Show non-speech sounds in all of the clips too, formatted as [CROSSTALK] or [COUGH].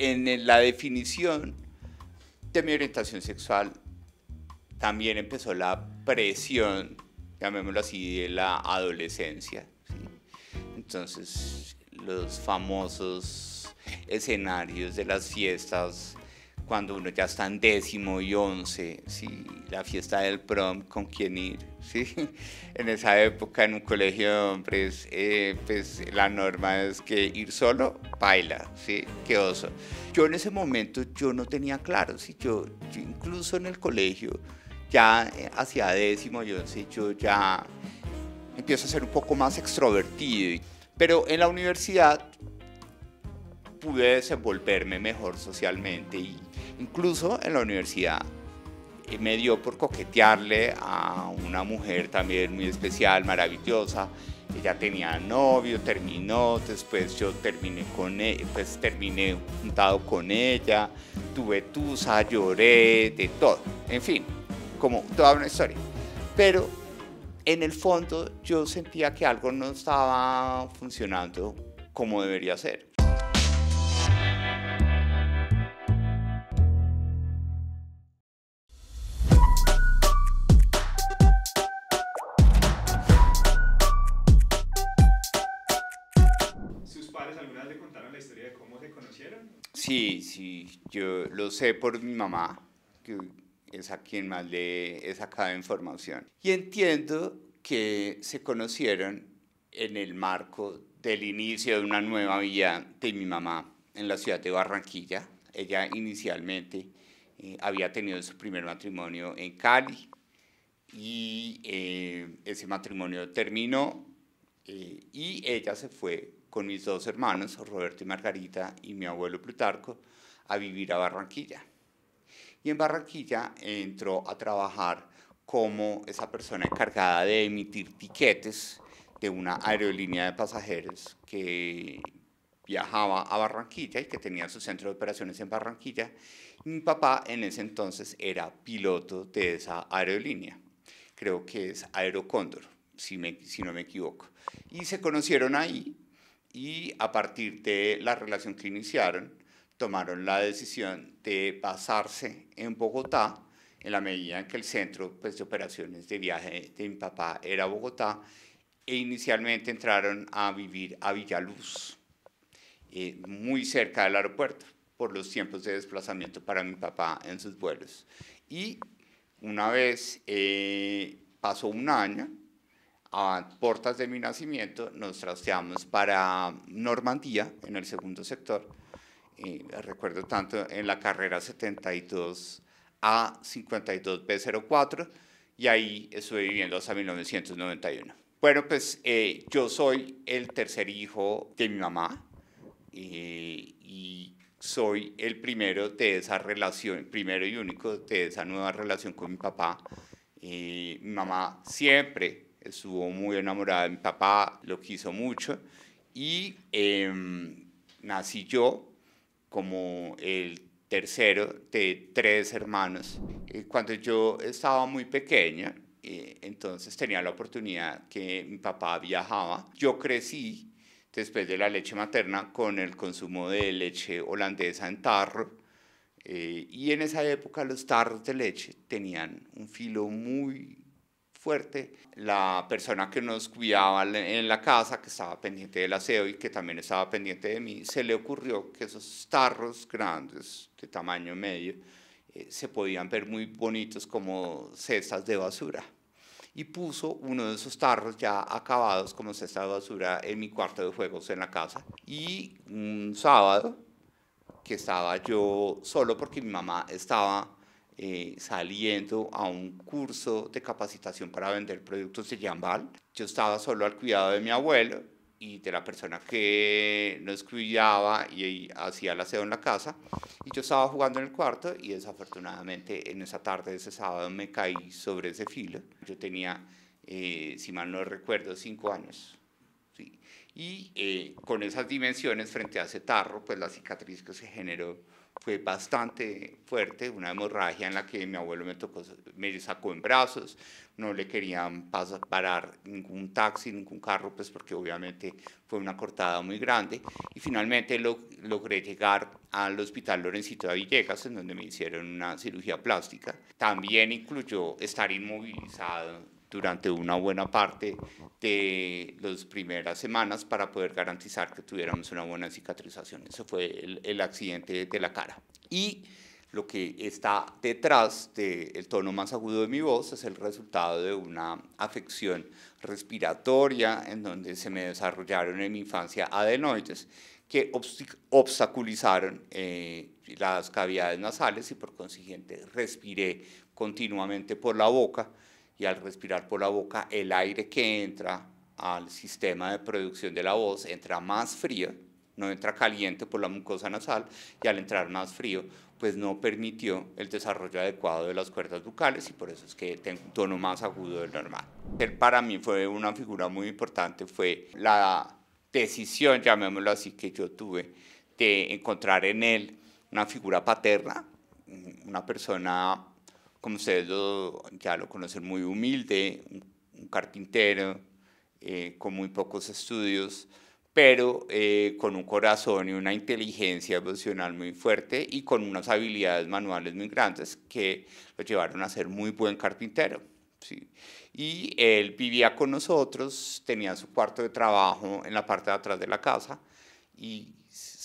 en la definición de mi orientación sexual también empezó la presión, llamémoslo así, de la adolescencia. Entonces, los famosos escenarios de las fiestas cuando uno ya está en décimo y once, ¿sí? la fiesta del prom, con quién ir. [LAUGHS] ¿sí? En esa época en un colegio de hombres, eh, pues la norma es que ir solo, baila, ¿sí? qué oso. Yo en ese momento yo no tenía claro, si yo, incluso en el colegio, ya eh, hacia décimo y once, yo ya empiezo a ser un poco más extrovertido. Pero en la universidad pude desenvolverme mejor socialmente y Incluso en la universidad eh, me dio por coquetearle a una mujer también muy especial, maravillosa. Ella tenía novio, terminó, después yo terminé con e, pues terminé juntado con ella, tuve tusa, lloré, de todo. En fin, como toda una historia. Pero en el fondo yo sentía que algo no estaba funcionando como debería ser. Sí, sí, yo lo sé por mi mamá, que es a quien más le he sacado información. Y entiendo que se conocieron en el marco del inicio de una nueva vida de mi mamá en la ciudad de Barranquilla. Ella inicialmente eh, había tenido su primer matrimonio en Cali y eh, ese matrimonio terminó eh, y ella se fue con mis dos hermanos, Roberto y Margarita, y mi abuelo Plutarco, a vivir a Barranquilla. Y en Barranquilla entró a trabajar como esa persona encargada de emitir tiquetes de una aerolínea de pasajeros que viajaba a Barranquilla y que tenía su centro de operaciones en Barranquilla. mi papá en ese entonces era piloto de esa aerolínea. Creo que es Aerocóndor, si, si no me equivoco. Y se conocieron ahí y a partir de la relación que iniciaron, tomaron la decisión de pasarse en Bogotá, en la medida en que el centro pues, de operaciones de viaje de mi papá era Bogotá, e inicialmente entraron a vivir a Villaluz, eh, muy cerca del aeropuerto, por los tiempos de desplazamiento para mi papá en sus vuelos. Y una vez eh, pasó un año, a portas de mi nacimiento, nos trasteamos para Normandía, en el segundo sector. recuerdo tanto en la carrera 72 a 52B04 y ahí estuve viviendo hasta 1991. Bueno, pues eh, yo soy el tercer hijo de mi mamá eh, y soy el primero de esa relación, primero y único de esa nueva relación con mi papá. Eh, mi mamá siempre estuvo muy enamorada de mi papá, lo quiso mucho y em, nací yo como el tercero de tres hermanos. Cuando yo estaba muy pequeña, eh, entonces tenía la oportunidad que mi papá viajaba. Yo crecí después de la leche materna con el consumo de leche holandesa en tarro. Eh, y en esa época los tarros de leche tenían un filo muy fuerte, la persona que nos cuidaba en la casa, que estaba pendiente del aseo y que también estaba pendiente de mí, se le ocurrió que esos tarros grandes de tamaño medio eh, se podían ver muy bonitos como cestas de basura. Y puso uno de esos tarros ya acabados como cesta de basura en mi cuarto de juegos en la casa. Y un sábado que estaba yo solo porque mi mamá estaba eh, saliendo a un curso de capacitación para vender productos de Yambal. Yo estaba solo al cuidado de mi abuelo y de la persona que nos cuidaba y, hacía el aseo en la casa. Y yo estaba jugando en el cuarto y desafortunadamente en esa tarde de ese sábado me caí sobre ese filo. Yo tenía, eh, si mal no recuerdo, cinco años. Y eh, con esas dimensiones frente a ese tarro, pues la cicatriz que se generó fue bastante fuerte, una hemorragia en la que mi abuelo me, tocó, me sacó en brazos, no le querían pasar, parar ningún taxi, ningún carro, pues porque obviamente fue una cortada muy grande. Y finalmente lo, logré llegar al Hospital Lorencito de Villegas, en donde me hicieron una cirugía plástica. También incluyó estar inmovilizado durante una buena parte de las primeras semanas para poder garantizar que tuviéramos una buena cicatrización. Ese fue el, accidente de la cara. Y lo que está detrás del tono más agudo de mi voz es el resultado de una afección respiratoria en donde se me desarrollaron en mi infancia adenoides que obstaculizaron eh, las cavidades nasales y por consiguiente respiré continuamente por la boca y al respirar por la boca el aire que entra al sistema de producción de la voz entra más frío, no entra caliente por la mucosa nasal y al entrar más frío pues no permitió el desarrollo adecuado de las cuerdas bucales y por eso es que tengo un tono más agudo del normal. Él para mí fue una figura muy importante, fue la decisión, llamémoslo así, que yo tuve de encontrar en él una figura paterna, una persona como ustedes ya lo conocen, muy humilde, un, carpintero, eh, con muy pocos estudios, pero eh, con un corazón y una inteligencia emocional muy fuerte y con unas habilidades manuales muy grandes que lo llevaron a ser muy buen carpintero. Y él vivía con nosotros, tenía su cuarto de trabajo en la parte de atrás de la casa y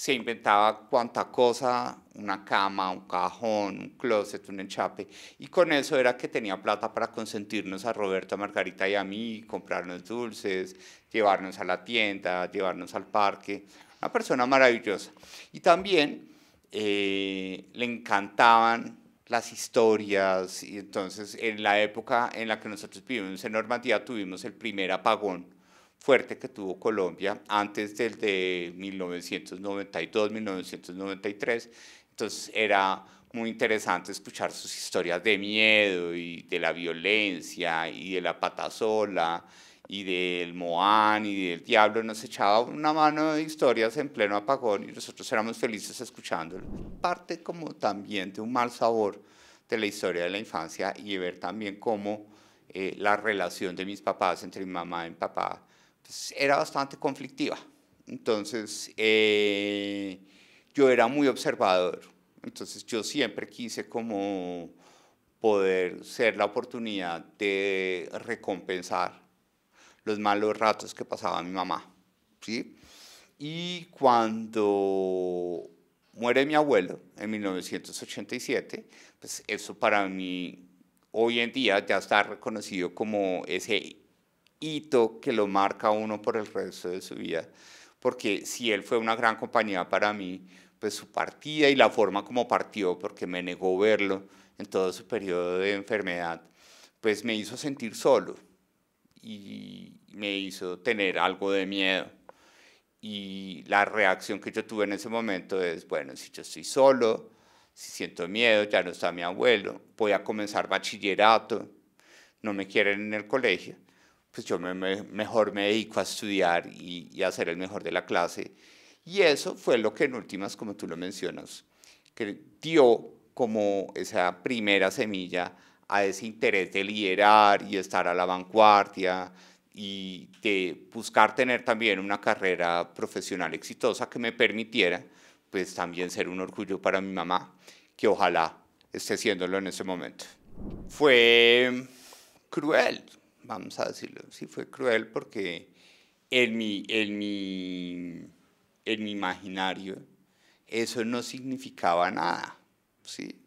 se inventaba cuanta cosa, una cama, un cajón, un closet, un enchape, y con eso era que tenía plata para consentirnos a Roberto, a Margarita y a mí, comprarnos dulces, llevarnos a la tienda, llevarnos al parque, una persona maravillosa. Y también eh, le encantaban las historias, y entonces en la época en la que nosotros vivimos en Normandía tuvimos el primer apagón fuerte que tuvo Colombia antes del de 1992-1993. Entonces era muy interesante escuchar sus historias de miedo y de la violencia y de la patasola y del Moán y del Diablo, nos echaba una mano de historias en pleno apagón y nosotros éramos felices escuchándolo. Parte como también de un mal sabor de la historia de la infancia y ver también cómo eh, la relación de mis papás, entre mi mamá y mi papá, era bastante conflictiva. Entonces, eh, yo era muy observador. Entonces, yo siempre quise como poder ser la oportunidad de recompensar los malos ratos que pasaba mi mamá. ¿sí? Y cuando muere mi abuelo en 1987, pues eso para mí hoy en día ya está reconocido como ese hito que lo marca uno por el resto de su vida, porque si él fue una gran compañía para mí, pues su partida y la forma como partió, porque me negó verlo en todo su periodo de enfermedad, pues me hizo sentir solo y me hizo tener algo de miedo. Y la reacción que yo tuve en ese momento es, bueno, si yo estoy solo, si siento miedo, ya no está mi abuelo, voy a comenzar bachillerato, no me quieren en el colegio, pues yo me, mejor me dedico a estudiar y, y, a ser el mejor de la clase. Y eso fue lo que en últimas, como tú lo mencionas, que dio como esa primera semilla a ese interés de liderar y estar a la vanguardia y de buscar tener también una carrera profesional exitosa que me permitiera pues también ser un orgullo para mi mamá, que ojalá esté siéndolo en ese momento. Fue cruel, vamos a decirlo, sí fue cruel porque en mi, en mi, en mi imaginario eso no significaba nada, ¿sí?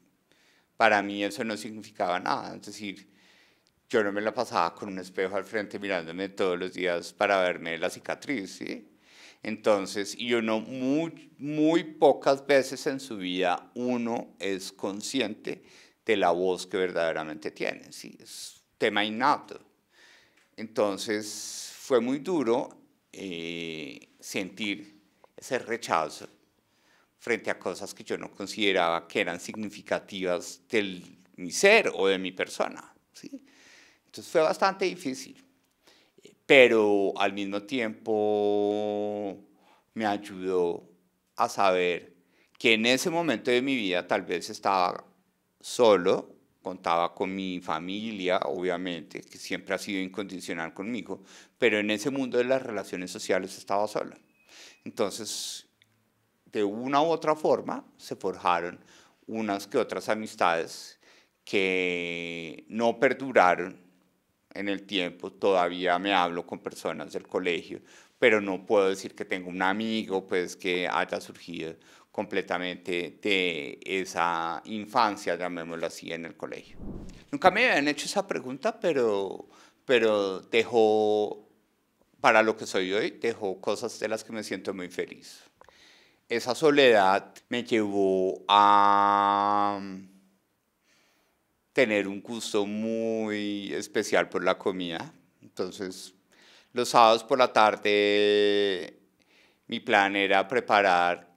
Para mí eso no significaba nada, es decir, yo no me la pasaba con un espejo al frente mirándome todos los días para verme la cicatriz, ¿sí? Entonces, y uno muy, muy pocas veces en su vida uno es consciente de la voz que verdaderamente tiene, ¿sí? Es tema innato. Entonces fue muy duro eh, sentir ese rechazo frente a cosas que yo no consideraba que eran significativas de mi ser o de mi persona. Entonces fue bastante difícil, pero al mismo tiempo me ayudó a saber que en ese momento de mi vida tal vez estaba solo contaba con mi familia, obviamente, que siempre ha sido incondicional conmigo, pero en ese mundo de las relaciones sociales estaba sola. Entonces, de una u otra forma, se forjaron unas que otras amistades que no perduraron en el tiempo. Todavía me hablo con personas del colegio, pero no puedo decir que tengo un amigo pues que haya surgido completamente de esa infancia, llamémoslo así, en el colegio. Nunca me habían hecho esa pregunta, pero, pero dejó, para lo que soy hoy, dejó cosas de las que me siento muy feliz. Esa soledad me llevó a mm, tener un gusto muy especial por la comida. Entonces, los sábados por la tarde, mi plan era preparar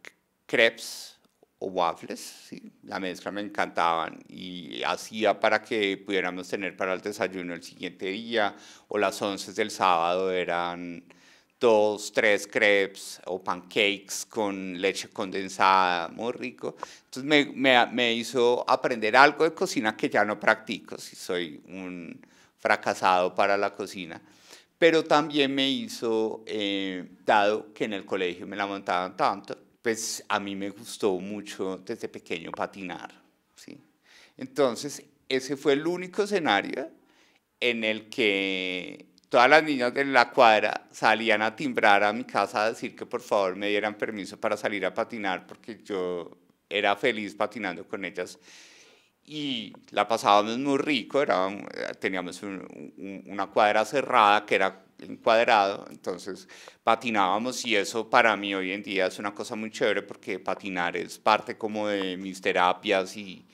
crepes o waffles, la mezcla me encantaban y hacía para que pudiéramos tener para el desayuno el siguiente día o las 11 del sábado eran dos, tres crepes o pancakes con leche condensada, muy rico. Entonces me, me, me hizo aprender algo de cocina que ya no practico, si soy un fracasado para la cocina pero también me hizo, eh, dado que en el colegio me la montaban tanto, pues a mí me gustó mucho desde pequeño patinar. ¿sí? Entonces, ese fue el único escenario en el que todas las niñas de la cuadra salían a timbrar a mi casa a decir que por favor me dieran permiso para salir a patinar porque yo era feliz patinando con ellas y la pasábamos muy rico, eh, teníamos una cuadra cerrada que era encuadrado, entonces patinábamos y eso para mí hoy en día es una cosa muy chévere porque patinar es parte como de mis terapias y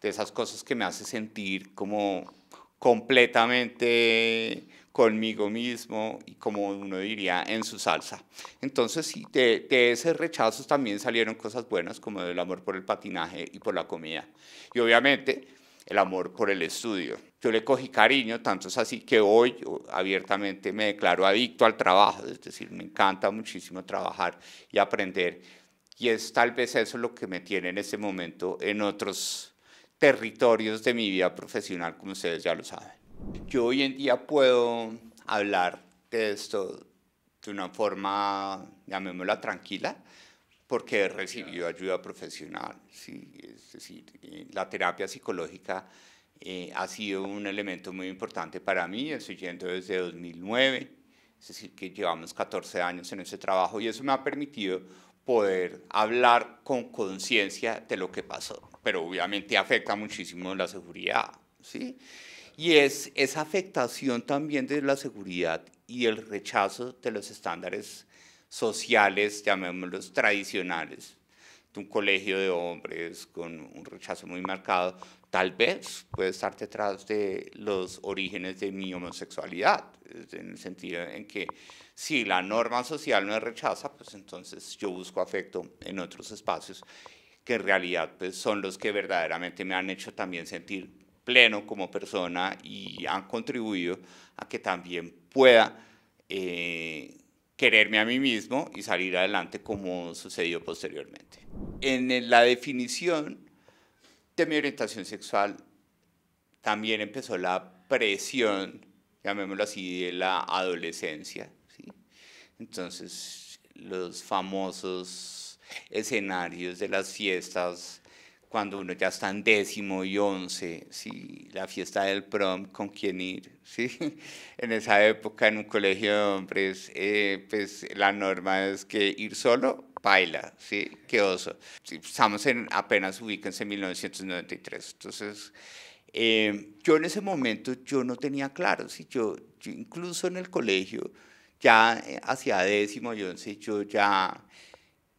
de esas cosas que me hace sentir como completamente conmigo mismo y como uno diría, en su salsa. Entonces, sí, de, de esos rechazos también salieron cosas buenas como el amor por el patinaje y por la comida. Y obviamente el amor por el estudio. Yo le cogí cariño, tanto es así que hoy abiertamente me declaro adicto al trabajo, es decir, me encanta muchísimo trabajar y aprender. Y es tal vez eso lo que me tiene en este momento en otros territorios de mi vida profesional, como ustedes ya lo saben. Yo hoy en día puedo hablar de esto de una forma, llamémosla tranquila, porque he recibido ayuda profesional. ¿sí? Es decir, eh, la terapia psicológica eh, ha sido un elemento muy importante para mí, estoy yendo desde 2009, es decir, que llevamos 14 años en ese trabajo y eso me ha permitido poder hablar con conciencia de lo que pasó, pero obviamente afecta muchísimo la seguridad, ¿sí? Y es esa afectación también de la seguridad y el rechazo de los estándares sociales, llamémoslos tradicionales, de un colegio de hombres con un rechazo muy marcado, tal vez puede estar detrás de los orígenes de mi homosexualidad, en el sentido en que si la norma social me rechaza, pues entonces yo busco afecto en otros espacios que en realidad pues, son los que verdaderamente me han hecho también sentir pleno como persona y han contribuido a que también pueda eh, quererme a mí mismo y salir adelante como sucedió posteriormente. En la definición de mi orientación sexual también empezó la presión, llamémoslo así, de la adolescencia. Entonces, los famosos escenarios de las fiestas cuando uno ya está en décimo y once, ¿sí? la fiesta del prom, con quién ir. [LAUGHS] ¿sí? En esa época, en un colegio de hombres, eh, pues la norma es que ir solo baila, ¿sí? qué oso. Estamos en apenas ubíquense en 1993. Entonces, eh, yo en ese momento yo no tenía claro, ¿sí? yo, yo incluso en el colegio, ya eh, hacia décimo y once, yo ya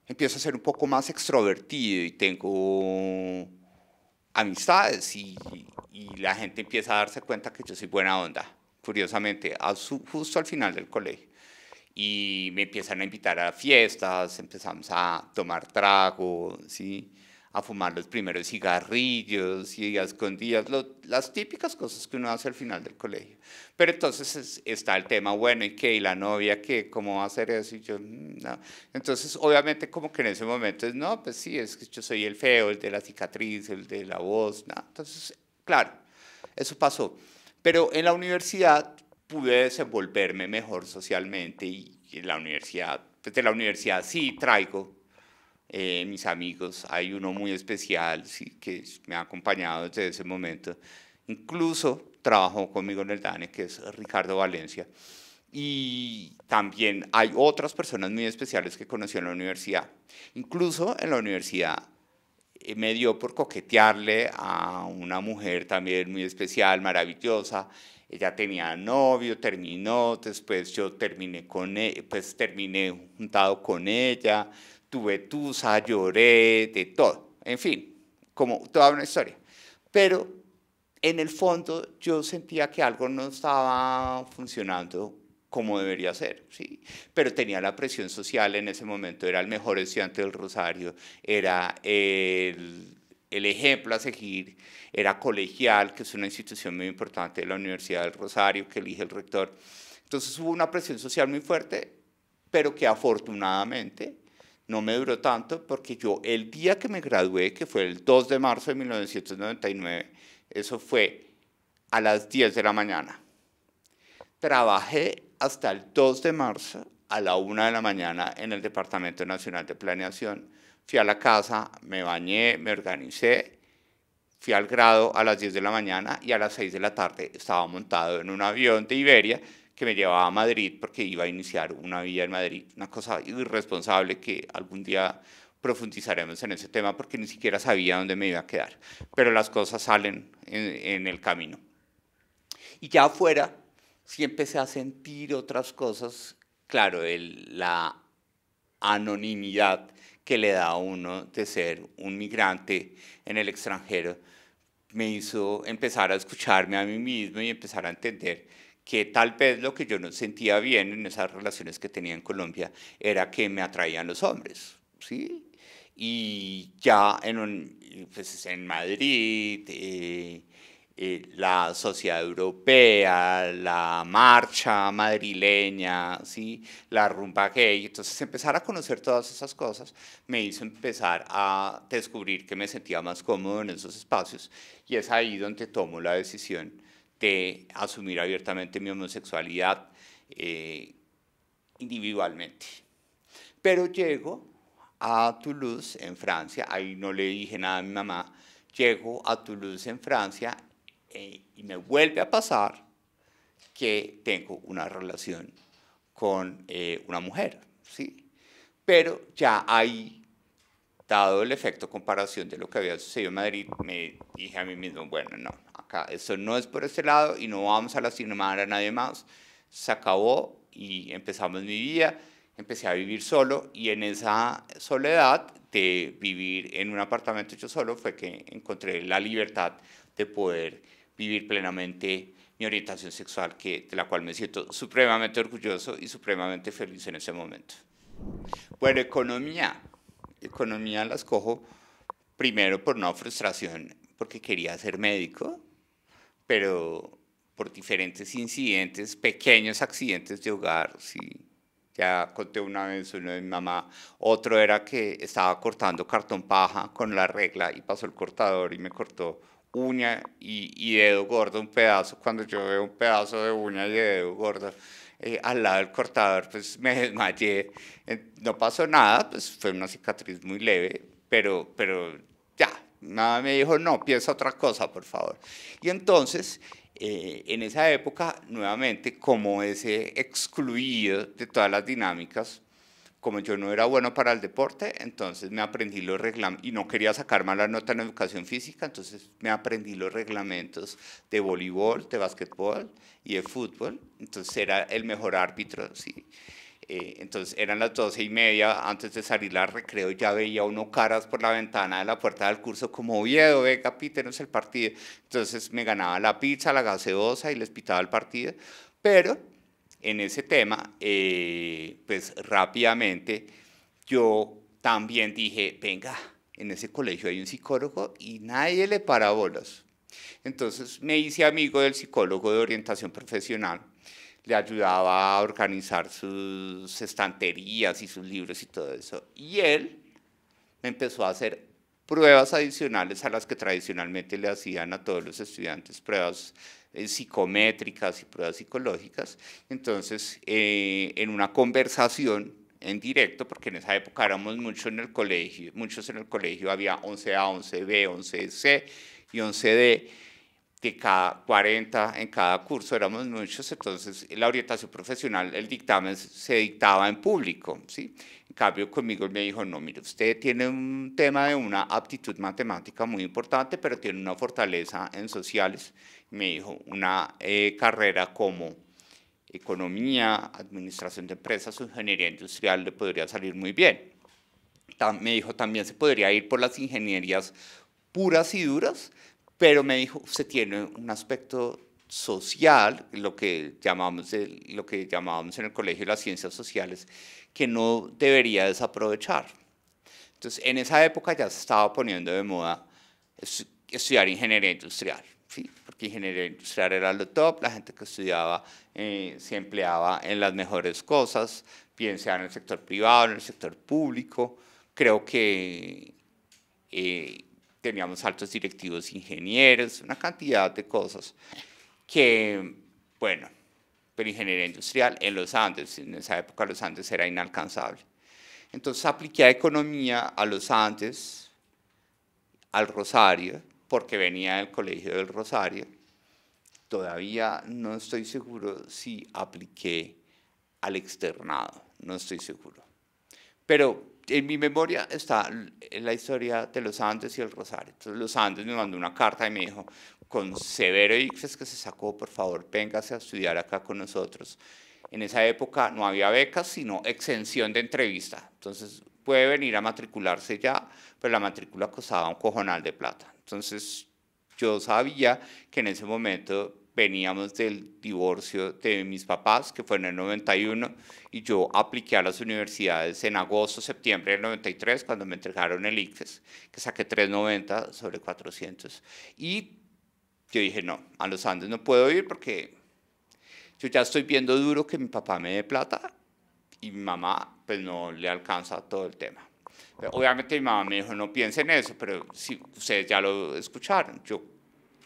empiezo a ser un poco más extrovertido y tengo amistades y, y, la gente empieza a darse cuenta que yo soy buena onda, curiosamente, justo al final del colegio. Y me empiezan a invitar a fiestas, empezamos a tomar trago, ¿sí? a fumar los primeros cigarrillos y a escondidas, las típicas cosas que uno hace al final del colegio. Pero entonces está el tema, bueno, ¿y qué? ¿Y la novia qué? ¿Cómo va a hacer eso? Y yo, mm, Entonces, obviamente, como que en ese momento es, no, pues sí, es que yo soy el feo, el de la cicatriz, el de la voz, ¿no? Entonces, claro, eso pasó. Pero en la universidad pude desenvolverme mejor socialmente y en la universidad, desde pues la universidad sí traigo eh, mis amigos, hay uno muy especial sí, que me ha acompañado desde ese momento, incluso trabajó conmigo en el DANE, que es Ricardo Valencia. Y también hay otras personas muy especiales que conocí en la universidad. Incluso en la universidad eh, me dio por coquetearle a una mujer también muy especial, maravillosa. Ella tenía novio, terminó, después yo terminé con e, pues terminé juntado con ella tuve tusa, lloré, de todo, en fin, como toda una historia. Pero en el fondo yo sentía que algo no estaba funcionando como debería ser, ¿sí? Pero tenía la presión social en ese momento, era el mejor estudiante del Rosario, era el, el ejemplo a seguir, era colegial, que es una institución muy importante de la Universidad del Rosario, que elige el rector. Entonces hubo una presión social muy fuerte, pero que afortunadamente no me duró tanto porque yo el día que me gradué, que fue el 2 de marzo de 1999, eso fue a las 10 de la mañana. Trabajé hasta el 2 de marzo a la 1 de la mañana en el Departamento Nacional de Planeación. Fui a la casa, me bañé, me organicé, fui al grado a las 10 de la mañana y a las 6 de la tarde estaba montado en un avión de Iberia que me llevaba a Madrid porque iba a iniciar una vida en Madrid. Una cosa irresponsable que algún día profundizaremos en ese tema porque ni siquiera sabía dónde me iba a quedar. Pero las cosas salen en, el camino. Y ya afuera sí empecé a sentir otras cosas. Claro, el, la anonimidad que le da a uno de ser un migrante en el extranjero me hizo empezar a escucharme a mí mismo y empezar a entender que tal vez lo que yo no sentía bien en esas relaciones que tenía en Colombia era que me atraían los hombres, ¿sí? Y ya en, pues, en Madrid, eh, eh, la sociedad europea, la marcha madrileña, ¿sí? la rumba gay. Entonces empezar a conocer todas esas cosas me hizo empezar a descubrir que me sentía más cómodo en esos espacios y es ahí donde tomo la decisión de asumir abiertamente mi homosexualidad eh, individualmente. Pero llego a Toulouse, en Francia, ahí no le dije nada a mi mamá, llego a Toulouse, en Francia, eh, y me vuelve a pasar que tengo una relación con eh, una mujer, ¿sí? Pero ya ahí, dado el efecto comparación de lo que había sucedido en Madrid, me dije a mí mismo, bueno, no, eso no es por este lado y no vamos a lastimar a nadie más. Se acabó y empezamos mi vida, empecé a vivir solo y en esa soledad de vivir en un apartamento yo solo fue que encontré la libertad de poder vivir plenamente mi orientación sexual, que, de la cual me siento supremamente orgulloso y supremamente feliz en ese momento. Bueno, economía. Economía la escojo primero por una frustración, porque quería ser médico pero por diferentes incidentes, pequeños accidentes de hogar, sí. Ya conté una vez uno de mi mamá, otro era que estaba cortando cartón paja con la regla y pasó el cortador y me cortó uña y, y dedo gordo, un pedazo, cuando yo veo un pedazo de uña y dedo gordo, eh, al lado del cortador, pues me [LAUGHS] desmayé. no pasó nada, pues fue una cicatriz muy leve, pero, pero Nada me dijo, no, piensa otra cosa, por favor. Y entonces, eh, en esa época, nuevamente, como ese excluido de todas las dinámicas, como yo no era bueno para el deporte, entonces me aprendí los reglamentos, y no quería sacar mala nota en educación física, entonces me aprendí los reglamentos de voleibol, de básquetbol y de fútbol, entonces era el mejor árbitro, sí. Eh, entonces eran las doce y media, antes de salir al recreo ya veía uno caras por la ventana de la puerta del curso como Oviedo, venga, pítenos el partido. Entonces me ganaba la pizza, la gaseosa y les pitaba el partido. Pero en ese tema, eh, pues rápidamente yo también dije, venga, en ese colegio hay un psicólogo y nadie le para bolas. Entonces me hice amigo del psicólogo de orientación profesional le ayudaba a organizar sus estanterías y sus libros y todo eso. Y él me empezó a hacer pruebas adicionales a las que tradicionalmente le hacían a todos los estudiantes, pruebas eh, psicométricas y pruebas psicológicas. Entonces, eh, en una conversación en directo, porque en esa época éramos muchos en el colegio, muchos en el colegio, había 11A, 11B, 11C y 11D, de cada 40 en cada curso, éramos muchos, entonces la orientación profesional, el dictamen se dictaba en público, ¿sí? En cambio conmigo me dijo, no, mire, usted tiene un tema de una aptitud matemática muy importante, pero tiene una fortaleza en sociales, me dijo, una eh, carrera como economía, administración de empresas ingeniería industrial le podría salir muy bien. me dijo, también se podría ir por las ingenierías puras y duras, pero me dijo, usted tiene un aspecto social, lo que llamamos, lo que llamábamos en el colegio las ciencias sociales, que no debería desaprovechar. Entonces, en esa época ya se estaba poniendo de moda estudiar ingeniería industrial, ¿sí? porque ingeniería industrial era lo top, la gente que estudiaba eh, se empleaba en las mejores cosas, bien sea en el sector privado, en el sector público. Creo que eh, teníamos altos directivos ingenieros, una cantidad de cosas que, bueno, pero ingeniería industrial en los Andes, en esa época los Andes era inalcanzable. Entonces apliqué a economía a los Andes, al Rosario, porque venía del Colegio del Rosario. Todavía no estoy seguro si apliqué al externado, no estoy seguro. Pero en mi memoria está la historia de los Andes y el Rosario. Entonces los Andes me mandó una carta y me dijo, con Severo Ixes pues, que se sacó, por favor, véngase a estudiar acá con nosotros. En esa época no había becas, sino exención de entrevista. Entonces puede venir a matricularse ya, pero la matrícula costaba un cojonal de plata. Entonces yo sabía que en ese momento veníamos del divorcio de mis papás, que fue en el 91, y yo apliqué a las universidades en agosto, septiembre del 93, cuando me entregaron el ICES, que saqué 390 sobre 400. Y yo dije, no, a los Andes no puedo ir porque yo ya estoy viendo duro que mi papá me dé plata y mi mamá pues no le alcanza todo el tema. Obviamente mi mamá me dijo, no piensen en eso, pero si ustedes ya lo escucharon, yo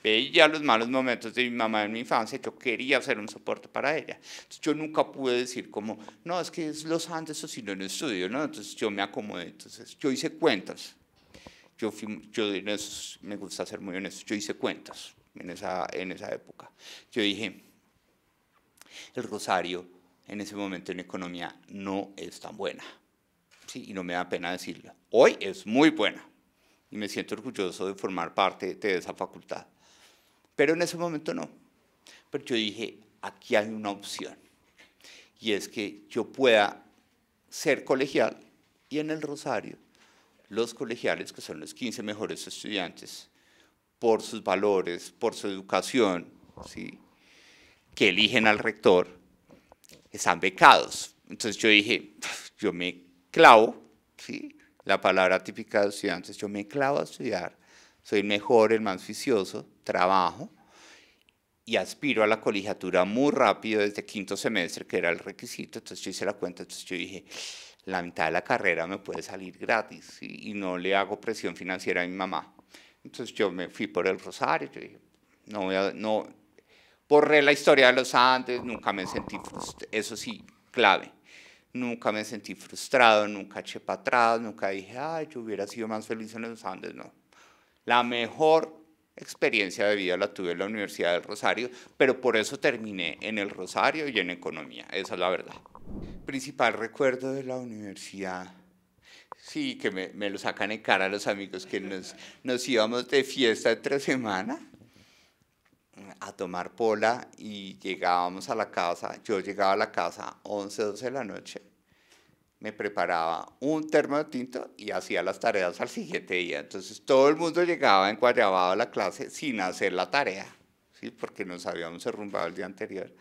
Veía eh, los malos momentos de mi mamá en mi infancia yo quería ser un soporte para ella. Entonces, yo nunca pude decir como, no, es que es los Andes o si no, en estudio, ¿no? Entonces yo me acomodé, entonces yo hice cuentas. Yo, yo me gusta ser muy honesto, yo hice cuentas en esa, en esa época. Yo dije, el rosario en ese momento en economía no es tan buena. Sí, y no me da pena decirlo. Hoy es muy buena y me siento orgulloso de formar parte de esa facultad. Pero en ese momento no. Pero yo dije, aquí hay una opción. Y es que yo pueda ser colegial y en el Rosario los colegiales, que son los 15 mejores estudiantes, por sus valores, por su educación, ¿sí? que eligen al rector, están becados. Entonces yo dije, yo me clavo, ¿sí? la palabra típica de estudiantes, yo me clavo a estudiar soy mejor, el más vicioso, trabajo y aspiro a la colegiatura muy rápido desde quinto semestre, que era el requisito, entonces yo hice la cuenta, entonces yo dije, la mitad de la carrera me puede salir gratis y, no le hago presión financiera a mi mamá. Entonces yo me fui por el Rosario, yo dije, no voy a, no, borré la historia de los Andes, nunca me sentí frustrado, eso sí, clave. Nunca me sentí frustrado, nunca eché atrás, nunca dije, ay, yo hubiera sido más feliz en los Andes, no. La mejor experiencia de vida la tuve en la Universidad del Rosario, pero por eso terminé en el Rosario y en economía, esa es la verdad. Principal recuerdo de la universidad. Sí, que me, lo sacan en cara los amigos que nos, íbamos de fiesta entre semana a tomar pola y llegábamos a la casa. Yo llegaba a la casa 11, 12 de la noche me preparaba un termo de tinto y hacía las tareas al siguiente día. Entonces todo el mundo llegaba encuadrabado a la clase sin hacer la tarea, ¿sí? porque nos habíamos derrumbado el día anterior.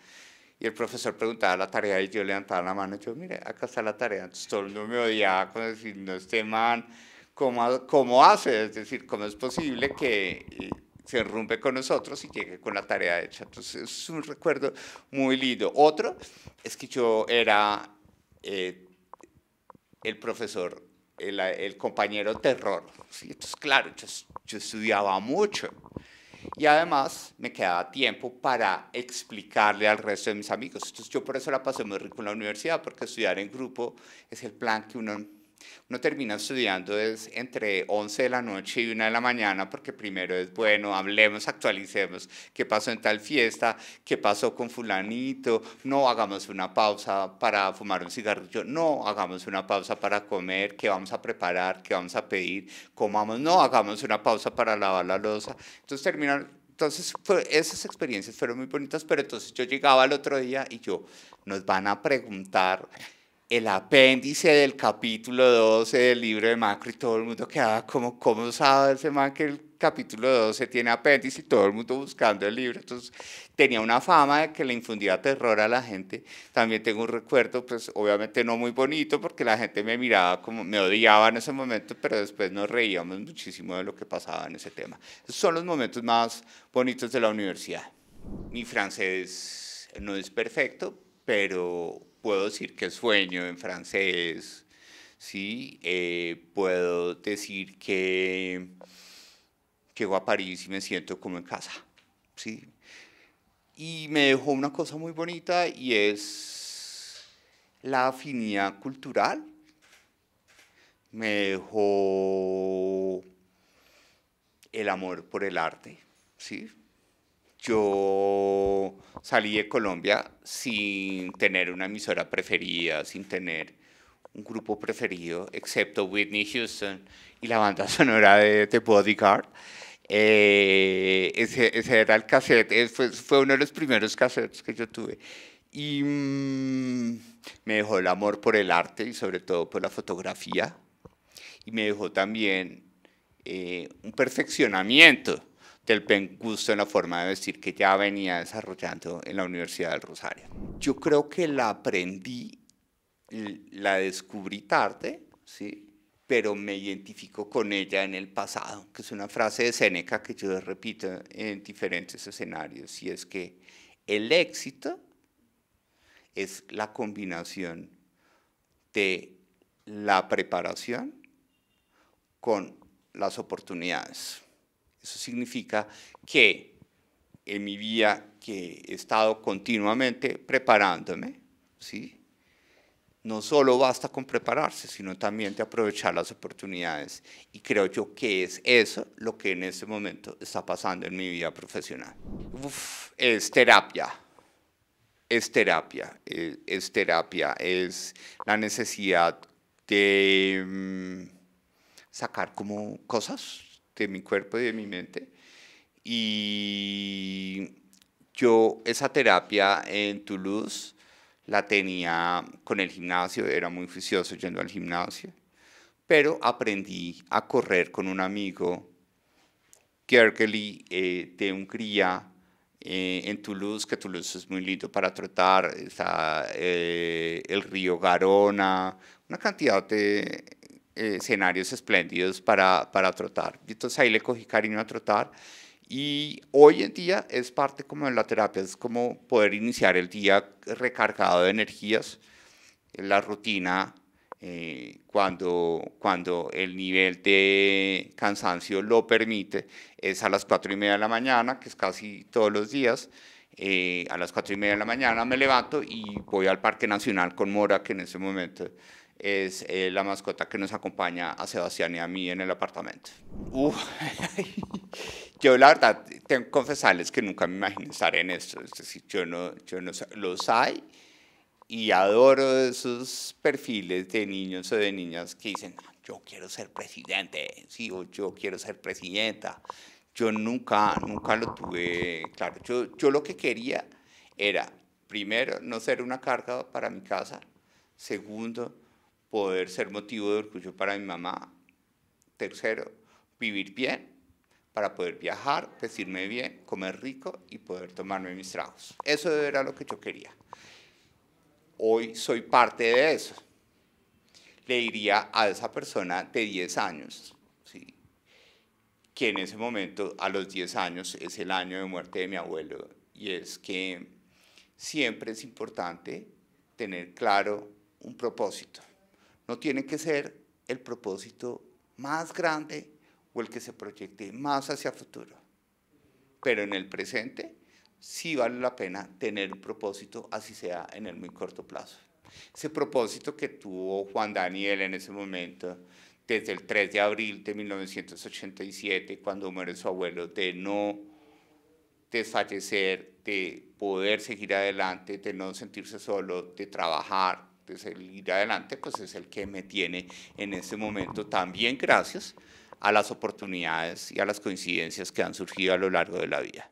Y el profesor preguntaba la tarea y yo levantaba la mano y yo, mire, acá está la tarea. Entonces todo el mundo me odiaba con decir, no, este man, ¿cómo, ¿cómo, hace? Es decir, ¿cómo es posible que eh, se enrumbe con nosotros y llegue con la tarea hecha? Entonces es un recuerdo muy lindo. Otro es que yo era... Eh, el profesor, el, el compañero terror. Entonces, claro, yo, yo estudiaba mucho. Y además me quedaba tiempo para explicarle al resto de mis amigos. Entonces yo por eso la pasé muy rico en la universidad, porque estudiar en grupo es el plan que uno uno termina estudiando es entre 11 de la noche y 1 de la mañana porque primero es, bueno, hablemos, actualicemos qué pasó en tal fiesta, qué pasó con fulanito, no hagamos una pausa para fumar un cigarrillo, no hagamos una pausa para comer, qué vamos a preparar, qué vamos a pedir, comamos, no hagamos una pausa para lavar la losa. Entonces termina entonces fue, esas experiencias fueron muy bonitas, pero entonces yo llegaba al otro día y yo, nos van a preguntar el apéndice del capítulo 12 del libro de Macro y todo el mundo quedaba como, ¿cómo sabe ese man que el capítulo 12 tiene apéndice y todo el mundo buscando el libro? Entonces tenía una fama de que le infundía terror a la gente. También tengo un recuerdo, pues obviamente no muy bonito porque la gente me miraba como, me odiaba en ese momento, pero después nos reíamos muchísimo de lo que pasaba en ese tema. son los momentos más bonitos de la universidad. Mi francés no es perfecto, pero puedo decir que sueño en francés, ¿sí? Eh, puedo decir que llego a París y me siento como en casa, ¿sí? Y me dejó una cosa muy bonita y es la afinidad cultural. Me dejó el amor por el arte, ¿sí? Yo salí de Colombia sin tener una emisora preferida, sin tener un grupo preferido, excepto Whitney Houston y la banda [LAUGHS] sonora de The Bodyguard. Eh, ese, era el cassette, eh, fue, uno de los primeros cassettes que yo tuve. Y mm, me dejó el amor por el arte y sobre todo por la fotografía. Y me dejó también eh, un perfeccionamiento del buen en la forma de decir que ya venía desarrollando en la Universidad del Rosario. Yo creo que la aprendí, la descubrí tarde, ¿sí? pero me identifico con ella en el pasado, que es una frase de Séneca que yo repito en diferentes escenarios, y es que el éxito es la combinación de la preparación con las oportunidades. Eso significa que en mi vida que he estado continuamente preparándome, ¿sí? no solo basta con prepararse, sino también de aprovechar las oportunidades. Y creo yo que es eso lo que en este momento está pasando en mi vida profesional. es terapia, es terapia, eh, es, terapia, es la necesidad de mm, sacar como cosas de mi cuerpo y de mi mente. Y yo esa terapia en Toulouse la tenía con el gimnasio, era muy oficioso yendo al gimnasio, pero aprendí a correr con un amigo, que eh, de Hungría, eh, en Toulouse, que Toulouse es muy lindo para trotar, está eh, el río Garona, una cantidad de eh, escenarios espléndidos para, para trotar. Entonces ahí le cogí cariño a trotar y hoy en día es parte como de la terapia, es como poder iniciar el día recargado de energías, eh, la rutina, eh, cuando, cuando el nivel de cansancio lo permite, es a las cuatro y media de la mañana, que es casi todos los días. a las cuatro y media de la mañana me levanto y voy al Parque Nacional con Mora, que en ese momento es eh, la mascota que nos acompaña a Sebastián y a mí en el apartamento. [LAUGHS] yo la verdad tengo que confesarles que nunca me imaginé estar en esto, es decir, yo no, yo no los hay y adoro esos perfiles de niños o de niñas que dicen, yo quiero ser presidente, sí, o yo quiero ser presidenta. Yo nunca, nunca lo tuve claro. yo lo que quería era, primero, no ser una carga para mi casa. Segundo, poder ser motivo de orgullo para mi mamá. Tercero, vivir bien para poder viajar, vestirme bien, comer rico y poder tomarme mis tragos. Eso era lo que yo quería. Hoy soy parte de eso. Le diría a esa persona de 10 años, ¿sí? que en ese momento, a los 10 años, es el año de muerte de mi abuelo, y es que siempre es importante tener claro un propósito no tiene que ser el propósito más grande o el que se proyecte más hacia futuro. Pero en el presente sí vale la pena tener un propósito, así sea en el muy corto plazo. Ese propósito que tuvo Juan Daniel en ese momento, desde el 3 de abril de 1987, cuando muere su abuelo, de no desfallecer, de poder seguir adelante, de no sentirse solo, de trabajar, es pues, el ir adelante pues es el que me tiene en este momento también gracias a las oportunidades y a las coincidencias que han surgido a lo largo de la vida.